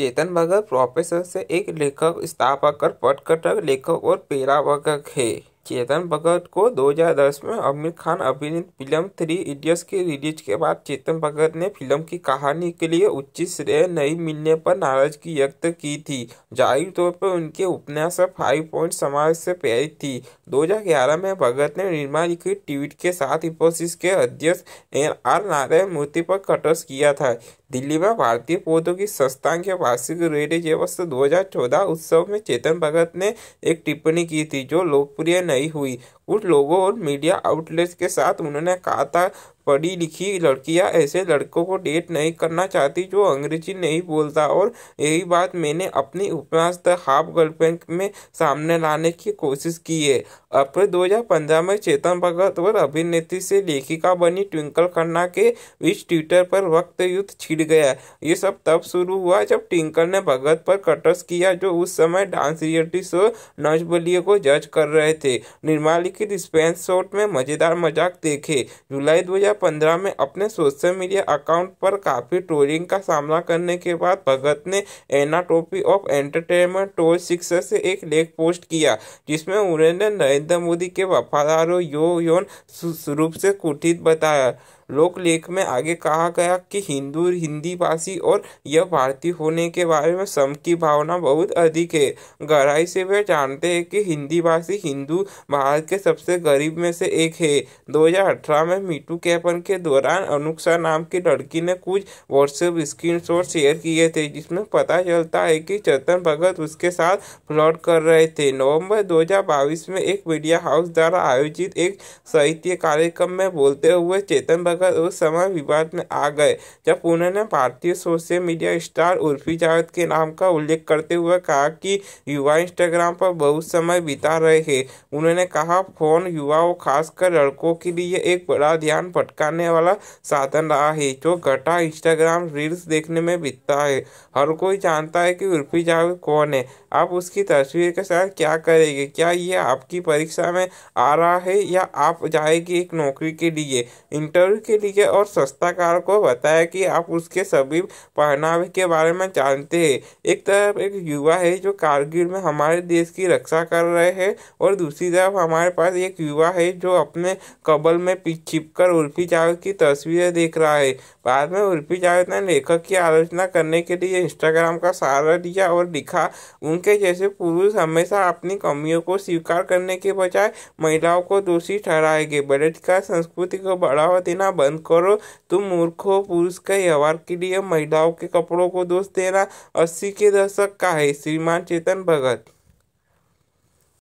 चेतन भगत professor से एक लेखक स्थापक कर पटकथक लेखक और पेरावक है चेतन भगत को 2010 में आमिर खान अभिनीत फिल्म थ्री इडियट्स के रिलीज के बाद चेतन भगत ने फिल्म की कहानी के लिए उचित श्रेय नहीं मिलने पर नाराजगी व्यक्त की थी जाहिर तौर पर उनके उपन्यास फाइव पॉइंट समाज से प्रेरित थी 2011 में भगत ने निर्माण की ट्वीट के साथ इंफोसिस के अध्यक्ष एन आर नारायण मूर्ति पर कटर्स किया था दिल्ली में भारतीय पौधों की संस्थान के वार्षिक रेडियो दो हजार चौदह उत्सव में चेतन भगत ने एक टिप्पणी की थी जो लोकप्रिय नहीं हुई कुछ लोगों और मीडिया आउटलेट्स के साथ उन्होंने कहा था पढ़ी लिखी लड़कियां ऐसे लड़कों को डेट नहीं करना चाहती जो अंग्रेजी नहीं बोलता और यही बात मैंने अपने उपन्यास द हाफ गर्लफ्रेंड में सामने लाने की कोशिश की है अप्रैल पंद्रह में चेतन भगत और अभिनेत्री से लेखिका बनी ट्विंकल खन्ना के बीच ट्विटर पर वक्त युद्ध छिड़ गया ये सब तब शुरू हुआ जब ट्विंकल ने भगत पर कटस किया जो उस समय dance reality show Nach Baliye को जज कर रहे थे निर्माली की रिस्पेंस शॉट में मजेदार मजाक देखे जुलाई दो 2015 में अपने सोशल मीडिया अकाउंट पर काफ़ी ट्रोलिंग का सामना करने के बाद भगत ने एनाटोपी ऑफ एंटरटेनमेंट टोल सिक्स से एक लेख पोस्ट किया जिसमें उन्होंने नरेंद्र मोदी के वफादारों यो यौन रूप से कुटित बताया लोकलेख में आगे कहा गया कि हिंदू हिंदी भाषी और यह भारतीय होने के बारे में सम की भावना बहुत अधिक है गहराई से वे जानते हैं कि हिंदी भाषी हिंदू भारत के सबसे गरीब में से एक है 2018 में मीटू कैपन के दौरान अनुक्षा नाम की लड़की ने कुछ व्हाट्सएप स्क्रीन शेयर किए थे जिसमें पता चलता है कि चेतन भगत उसके साथ फ्लॉट कर रहे थे नवंबर 2022 में एक मीडिया हाउस द्वारा आयोजित एक साहित्य कार्यक्रम में बोलते हुए चेतन भगत होकर उस समय विवाद में आ गए जब उन्होंने भारतीय social media star Urfi Javed के नाम का उल्लेख करते हुए कहा कि युवा इंस्टाग्राम पर बहुत समय बिता रहे हैं उन्होंने कहा फोन युवाओं खासकर लड़कों के लिए एक बड़ा ध्यान भटकाने वाला साधन रहा है जो घटा इंस्टाग्राम रील्स देखने में बीतता है हर कोई जानता है कि उर्फी जावेद कौन है आप उसकी तस्वीर के साथ क्या करेंगे क्या ये आपकी परीक्षा में आ रहा है या आप जाएगी एक नौकरी के लिए इंटरव्यू के लिए और कार को बताया कि आप उसके सभी पहनावे के बारे में जानते हैं एक तरफ एक युवा है जो कारगिल में हमारे देश की रक्षा कर रहे हैं और दूसरी तरफ हमारे पास एक युवा है जो अपने कबल में छिप कर उर्फी जावेद की तस्वीरें देख रहा है बाद में उर्फी जावेद ने लेखक की आलोचना करने के लिए इंस्टाग्राम का सहारा दिया और लिखा उनके जैसे पुरुष हमेशा अपनी कमियों को स्वीकार करने के बजाय महिलाओं को दोषी ठहराएंगे बलात्कार संस्कृति को बढ़ावा देना करना बंद करो तुम मूर्ख पुरुष के व्यवहार के लिए महिलाओं के कपड़ों को दोष देना अस्सी के दशक का है श्रीमान चेतन भगत